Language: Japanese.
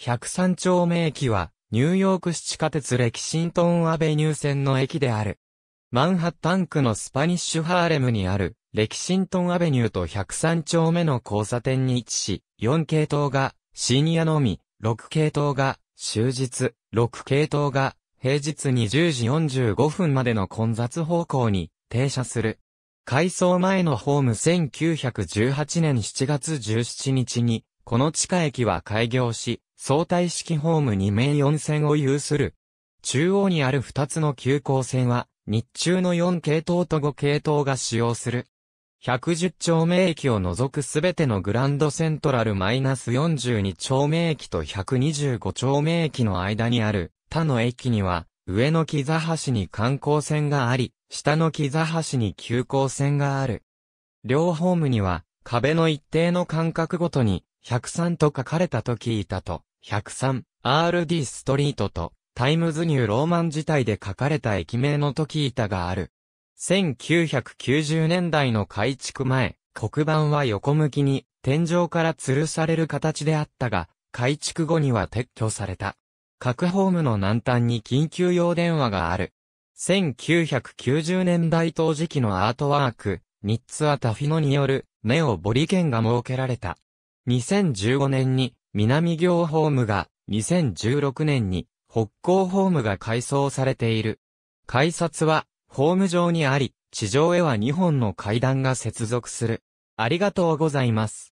103丁目駅は、ニューヨーク市地下鉄レキシントンアベニュー線の駅である。マンハッタン区のスパニッシュハーレムにある、レキシントンアベニューと103丁目の交差点に位置し、4系統が、深夜のみ、6系統が、終日、6系統が、平日20時45分までの混雑方向に、停車する。改装前のホーム1918年7月17日に、この地下駅は開業し、相対式ホーム2面4線を有する。中央にある2つの急行線は、日中の4系統と5系統が使用する。110丁目駅を除くすべてのグランドセントラルマイナス42丁目駅と125丁目駅の間にある他の駅には、上の木座橋に観光線があり、下の木座橋に急行線がある。両ホームには、壁の一定の間隔ごとに、103と書かれた時いたと、103、RD ストリートと、タイムズニューローマン自体で書かれた駅名の時板がある。1990年代の改築前、黒板は横向きに天井から吊るされる形であったが、改築後には撤去された。各ホームの南端に緊急用電話がある。1990年代当時期のアートワーク、ニッツ・ア・タフィノによるネオ・ボリケンが設けられた。2015年に南行ホームが、2016年に北港ホームが改装されている。改札は、ホーム上にあり、地上へは2本の階段が接続する。ありがとうございます。